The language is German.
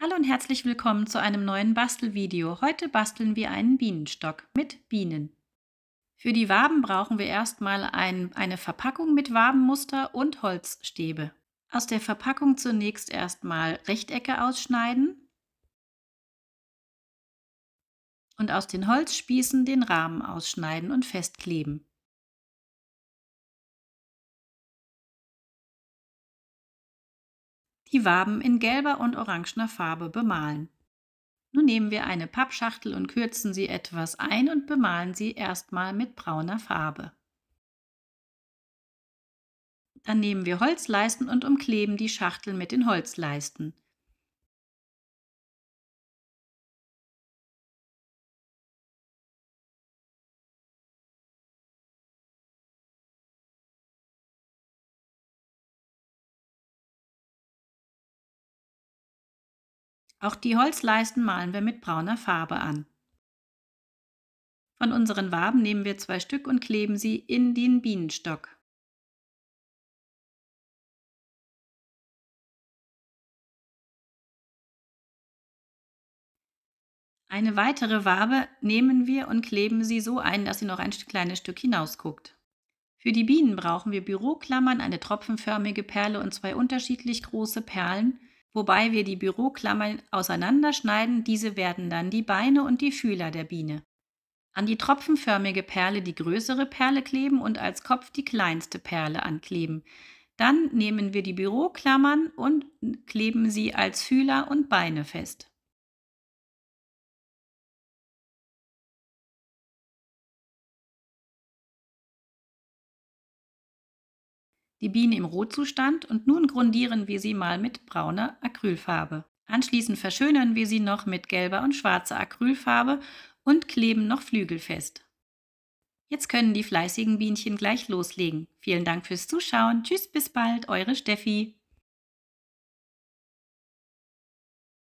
Hallo und herzlich willkommen zu einem neuen Bastelvideo. Heute basteln wir einen Bienenstock mit Bienen. Für die Waben brauchen wir erstmal ein, eine Verpackung mit Wabenmuster und Holzstäbe. Aus der Verpackung zunächst erstmal Rechtecke ausschneiden und aus den Holzspießen den Rahmen ausschneiden und festkleben. die Waben in gelber und orangener Farbe bemalen. Nun nehmen wir eine Pappschachtel und kürzen sie etwas ein und bemalen sie erstmal mit brauner Farbe. Dann nehmen wir Holzleisten und umkleben die Schachtel mit den Holzleisten. Auch die Holzleisten malen wir mit brauner Farbe an. Von unseren Waben nehmen wir zwei Stück und kleben sie in den Bienenstock. Eine weitere Wabe nehmen wir und kleben sie so ein, dass sie noch ein kleines Stück hinausguckt. Für die Bienen brauchen wir Büroklammern, eine tropfenförmige Perle und zwei unterschiedlich große Perlen wobei wir die Büroklammern auseinanderschneiden, diese werden dann die Beine und die Fühler der Biene. An die tropfenförmige Perle die größere Perle kleben und als Kopf die kleinste Perle ankleben. Dann nehmen wir die Büroklammern und kleben sie als Fühler und Beine fest. die Bienen im Rotzustand und nun grundieren wir sie mal mit brauner Acrylfarbe. Anschließend verschönern wir sie noch mit gelber und schwarzer Acrylfarbe und kleben noch Flügel fest. Jetzt können die fleißigen Bienchen gleich loslegen. Vielen Dank fürs Zuschauen. Tschüss, bis bald, eure Steffi.